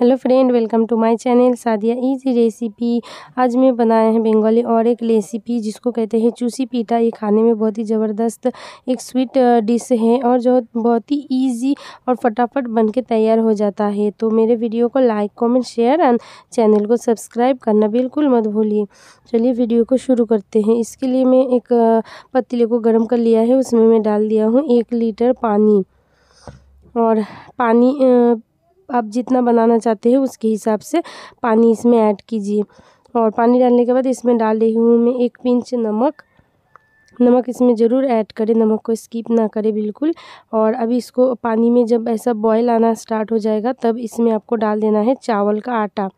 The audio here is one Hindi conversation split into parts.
hello friend welcome to my channel Sadia easy recipe आज मैं बनाया है बंगाली और एक रेसिपी जिसको कहते हैं चूसी पीठा ये खाने में बहुत ही ज़बरदस्त एक स्वीट डिश है और जो बहुत ही इजी और फटाफट बनके तैयार हो जाता है तो मेरे वीडियो को like comment share and channel को सब्सक्राइब करना बिल्कुल मत भूलिए चलिए वीडियो को शुरू करते हैं इसके लिए मैं एक पतीले को गर्म कर लिया है उसमें मैं डाल दिया हूँ एक लीटर पानी और पानी आप जितना बनाना चाहते हैं उसके हिसाब से पानी इसमें ऐड कीजिए और पानी डालने के बाद इसमें डाल रही हूँ मैं एक पिंच नमक नमक इसमें ज़रूर ऐड करें नमक को स्किप ना करें बिल्कुल और अभी इसको पानी में जब ऐसा बॉयल आना स्टार्ट हो जाएगा तब इसमें आपको डाल देना है चावल का आटा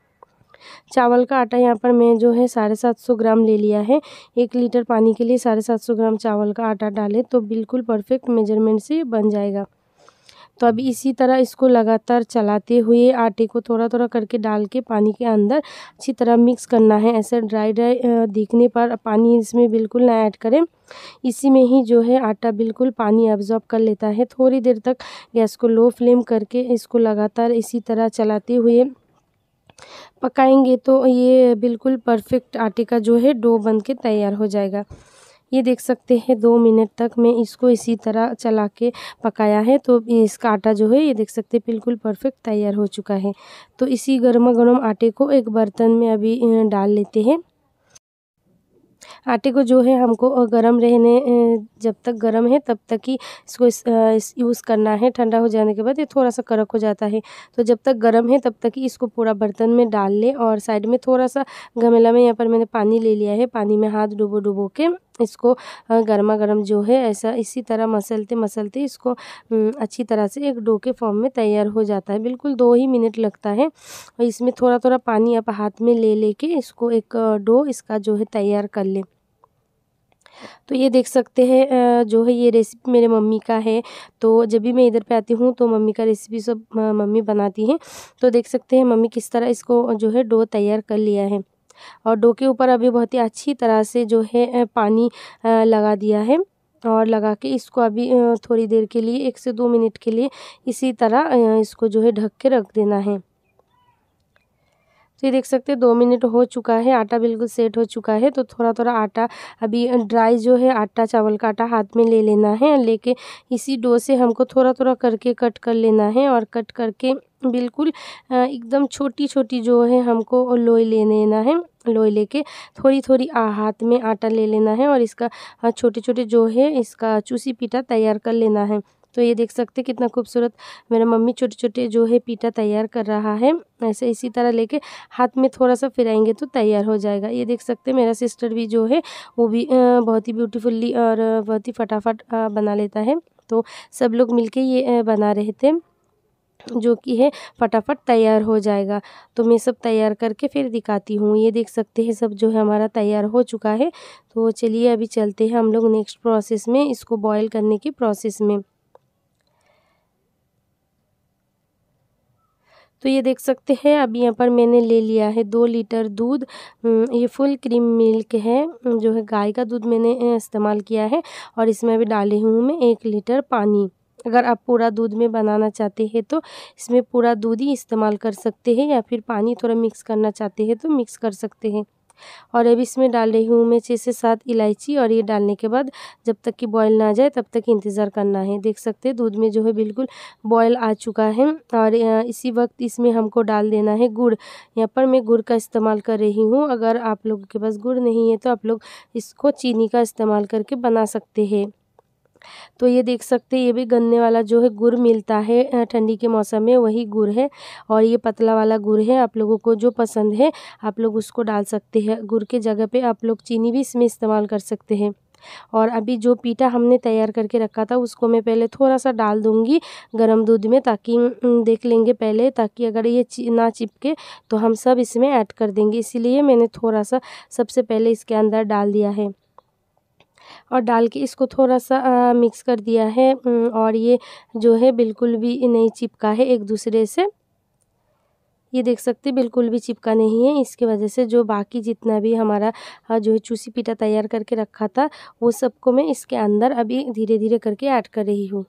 चावल का आटा यहाँ पर मैं जो है साढ़े सात सौ ग्राम ले लिया है एक लीटर पानी के लिए साढ़े सात सौ ग्राम चावल का आटा डालें तो बिल्कुल परफेक्ट मेजरमेंट से बन जाएगा तो अब इसी तरह इसको लगातार चलाते हुए आटे को थोड़ा थोड़ा करके डाल के पानी के अंदर अच्छी तरह मिक्स करना है ऐसे ड्राई ड्राई देखने पर पानी इसमें बिल्कुल ना ऐड करें इसी में ही जो है आटा बिल्कुल पानी एब्जॉर्ब कर लेता है थोड़ी देर तक गैस को लो फ्लेम करके इसको लगातार इसी तरह चलाते हुए पकाएंगे तो ये बिल्कुल परफेक्ट आटे का जो है डो बन के तैयार हो जाएगा ये देख सकते हैं दो मिनट तक मैं इसको इसी तरह चला के पकाया है तो इसका आटा जो है ये देख सकते हैं बिल्कुल परफेक्ट तैयार हो चुका है तो इसी गर्मा गर्म आटे को एक बर्तन में अभी डाल लेते हैं आटे को जो है हमको गरम रहने जब तक गरम है तब तक ही इसको इस, इस यूज़ करना है ठंडा हो जाने के बाद ये थोड़ा सा कड़क हो जाता है तो जब तक गरम है तब तक ही इसको पूरा बर्तन में डाल लें और साइड में थोड़ा सा गमेला में यहाँ पर मैंने पानी ले लिया है पानी में हाथ डुबो डुबो के इसको गर्मा गर्म जो है ऐसा इसी तरह मसलते मसलते इसको अच्छी तरह से एक डो के फॉर्म में तैयार हो जाता है बिल्कुल दो ही मिनट लगता है और इसमें थोड़ा थोड़ा पानी आप हाथ में ले लेके इसको एक डो इसका जो है तैयार कर लें तो ये देख सकते हैं जो है ये रेसिपी मेरे मम्मी का है तो जब भी मैं इधर पे आती हूँ तो मम्मी का रेसिपी सब मम्मी बनाती हैं तो देख सकते हैं मम्मी किस तरह इसको जो है डो तैयार कर लिया है और डो के ऊपर अभी बहुत ही अच्छी तरह से जो है पानी लगा दिया है और लगा के इसको अभी थोड़ी देर के लिए एक से दो मिनट के लिए इसी तरह इसको जो है ढक के रख देना है तो ये देख सकते हैं दो मिनट हो चुका है आटा बिल्कुल सेट हो चुका है तो थोड़ा थोड़ा आटा अभी ड्राई जो है आटा चावल का आटा हाथ में ले लेना है लेके इसी डो से हमको थोड़ा थोड़ा करके कट कर लेना है और कट करके बिल्कुल एकदम छोटी छोटी जो है हमको लोई ले लेना है लोई लेके थोड़ी थोड़ी हाथ में आटा ले लेना है और इसका छोटे छोटे जो है इसका चूसी पीटा तैयार कर लेना है तो ये देख सकते हैं कितना खूबसूरत मेरा मम्मी छोटे छोटे जो है पीठा तैयार कर रहा है ऐसे इसी तरह लेके हाथ में थोड़ा सा फिराएंगे तो तैयार हो जाएगा ये देख सकते हैं मेरा सिस्टर भी जो है वो भी बहुत ही ब्यूटीफुल्ली और बहुत ही फटाफट बना लेता है तो सब लोग मिल ये बना रहे थे जो कि है फटाफट तैयार हो जाएगा तो मैं सब तैयार करके फिर दिखाती हूँ ये देख सकते हैं सब जो है हमारा तैयार हो चुका है तो चलिए अभी चलते हैं हम लोग नेक्स्ट प्रोसेस में इसको बॉईल करने की प्रोसेस में तो ये देख सकते हैं अब यहाँ पर मैंने ले लिया है दो लीटर दूध हम्म, ये फुल क्रीम मिल्क है हम्म, जो है गाय का दूध मैंने इस्तेमाल किया है और इसमें अभी डाली हूँ मैं एक लीटर पानी अगर आप पूरा दूध में बनाना चाहते हैं तो इसमें पूरा दूध ही इस्तेमाल कर सकते हैं या फिर पानी थोड़ा मिक्स करना चाहते हैं तो मिक्स कर सकते हैं और अब इसमें डाल रही हूँ मैं छः से सात इलायची और ये डालने के बाद जब तक कि बॉयल ना आ जाए तब तक इंतज़ार करना है देख सकते हैं दूध में जो है बिल्कुल बॉयल आ चुका है और इसी वक्त इसमें हमको डाल देना है गुड़ यहाँ पर मैं गुड़ का इस्तेमाल कर रही हूँ अगर आप लोगों के पास गुड़ नहीं है तो आप लोग इसको चीनी का इस्तेमाल करके बना सकते हैं तो ये देख सकते हैं ये भी गन्ने वाला जो है गुड़ मिलता है ठंडी के मौसम में वही गुड़ है और ये पतला वाला गुड़ है आप लोगों को जो पसंद है आप लोग उसको डाल सकते हैं गुड़ के जगह पे आप लोग चीनी भी इसमें इस्तेमाल कर सकते हैं और अभी जो पीठा हमने तैयार करके रखा था उसको मैं पहले थोड़ा सा डाल दूँगी गर्म दूध में ताकि देख लेंगे पहले ताकि अगर ये ना चिपके तो हम सब इसमें ऐड कर देंगे इसीलिए मैंने थोड़ा सा सबसे पहले इसके अंदर डाल दिया है और डाल के इसको थोड़ा सा आ, मिक्स कर दिया है और ये जो है बिल्कुल भी नहीं चिपका है एक दूसरे से ये देख सकते हैं बिल्कुल भी चिपका नहीं है इसके वजह से जो बाकी जितना भी हमारा जो है चूसी पीटा तैयार करके रखा था वो सबको मैं इसके अंदर अभी धीरे धीरे करके ऐड कर रही हूँ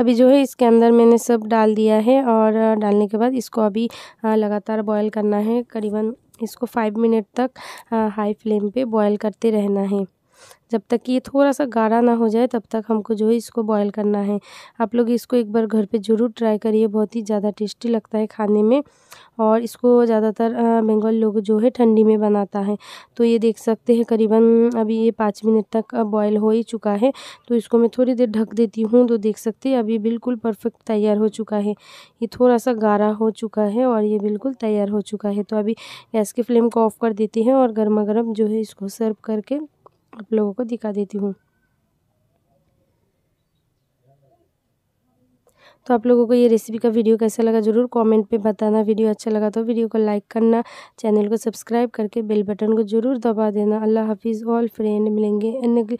अभी जो है इसके अंदर मैंने सब डाल दिया है और डालने के बाद इसको अभी लगातार बॉयल करना है करीबन इसको फाइव मिनट तक हाई फ्लेम पे बॉयल करते रहना है जब तक कि ये थोड़ा सा गाढ़ा ना हो जाए तब तक हमको जो है इसको बॉईल करना है आप लोग इसको एक बार घर पे ज़रूर ट्राई करिए बहुत ही ज़्यादा टेस्टी लगता है खाने में और इसको ज़्यादातर बंगाल लोग जो है ठंडी में बनाता है तो ये देख सकते हैं करीबन अभी ये पाँच मिनट तक बॉयल हो ही चुका है तो इसको मैं थोड़ी देर ढक देती हूँ तो देख सकते हैं अभी बिल्कुल परफेक्ट तैयार हो चुका है ये थोड़ा सा गाढ़ा हो चुका है और ये बिल्कुल तैयार हो चुका है तो अभी गैस की फ्लेम को ऑफ़ कर देती हैं और गर्मा गर्म जो है इसको सर्व करके आप लोगों को दिखा देती हूँ तो आप लोगों को ये रेसिपी का वीडियो कैसा लगा ज़रूर कमेंट पे बताना वीडियो अच्छा लगा तो वीडियो को लाइक करना चैनल को सब्सक्राइब करके बेल बटन को ज़रूर दबा देना अल्लाह हाफिज़ ऑल फ्रेंड मिलेंगे